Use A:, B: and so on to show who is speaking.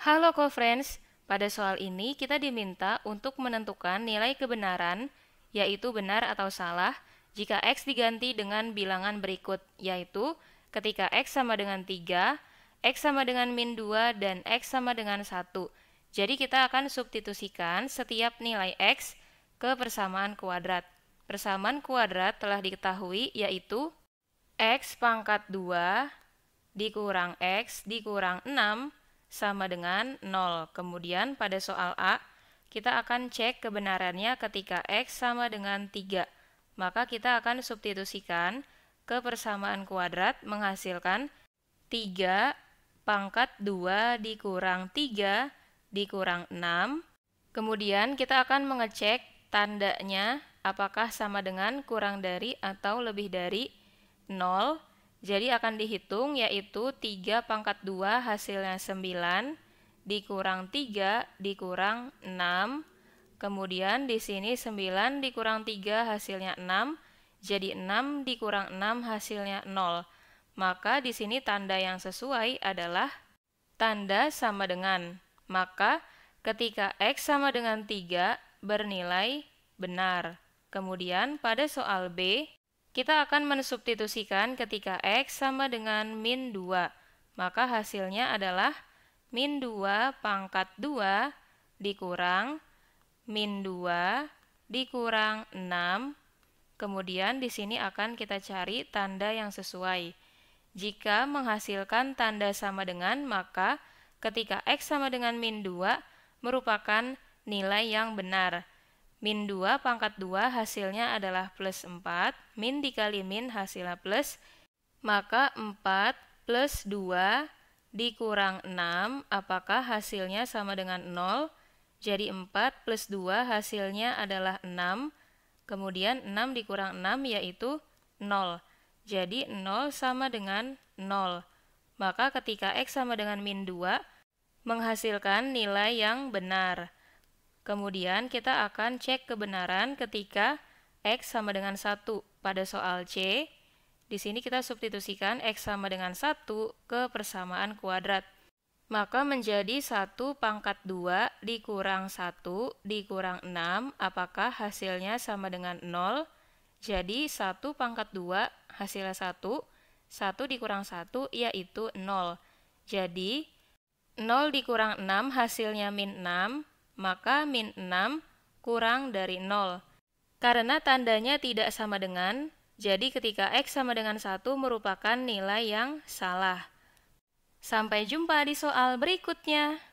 A: Halo co-friends, pada soal ini kita diminta untuk menentukan nilai kebenaran, yaitu benar atau salah, jika X diganti dengan bilangan berikut, yaitu ketika X sama dengan 3, X sama dengan min 2, dan X sama dengan 1. Jadi kita akan substitusikan setiap nilai X ke persamaan kuadrat. Persamaan kuadrat telah diketahui yaitu X pangkat 2 dikurang X dikurang 6 sama dengan 0. Kemudian pada soal A, kita akan cek kebenarannya ketika X sama dengan 3. Maka kita akan substitusikan ke persamaan kuadrat menghasilkan 3 pangkat 2 dikurang 3 dikurang 6. Kemudian kita akan mengecek tandanya apakah sama dengan kurang dari atau lebih dari 0 jadi akan dihitung yaitu 3 pangkat 2 hasilnya 9 dikurang 3 dikurang 6. Kemudian di sini 9 dikurang 3 hasilnya 6. Jadi 6 dikurang 6 hasilnya 0. Maka di sini tanda yang sesuai adalah tanda sama dengan. Maka ketika X sama dengan 3 bernilai benar. Kemudian pada soal B, kita akan mensubstitusikan ketika X sama dengan min 2. Maka hasilnya adalah min 2 pangkat 2 dikurang min 2 dikurang 6. Kemudian di sini akan kita cari tanda yang sesuai. Jika menghasilkan tanda sama dengan, maka ketika X sama dengan min 2 merupakan nilai yang benar. Min 2 pangkat 2 hasilnya adalah plus 4. Min dikali min hasilnya plus. Maka 4 plus 2 dikurang 6 apakah hasilnya sama dengan 0? Jadi 4 plus 2 hasilnya adalah 6. Kemudian 6 dikurang 6 yaitu 0. Jadi 0 sama dengan 0. Maka ketika X sama dengan min 2 menghasilkan nilai yang benar. Kemudian kita akan cek kebenaran ketika X sama dengan 1 pada soal C. Di sini kita substitusikan X sama dengan 1 ke persamaan kuadrat. Maka menjadi 1 pangkat 2 dikurang 1 dikurang 6. Apakah hasilnya sama dengan 0? Jadi 1 pangkat 2 hasilnya 1. 1 dikurang 1 yaitu 0. Jadi 0 dikurang 6 hasilnya min 6 maka min 6 kurang dari 0. Karena tandanya tidak sama dengan, jadi ketika X sama dengan 1 merupakan nilai yang salah. Sampai jumpa di soal berikutnya.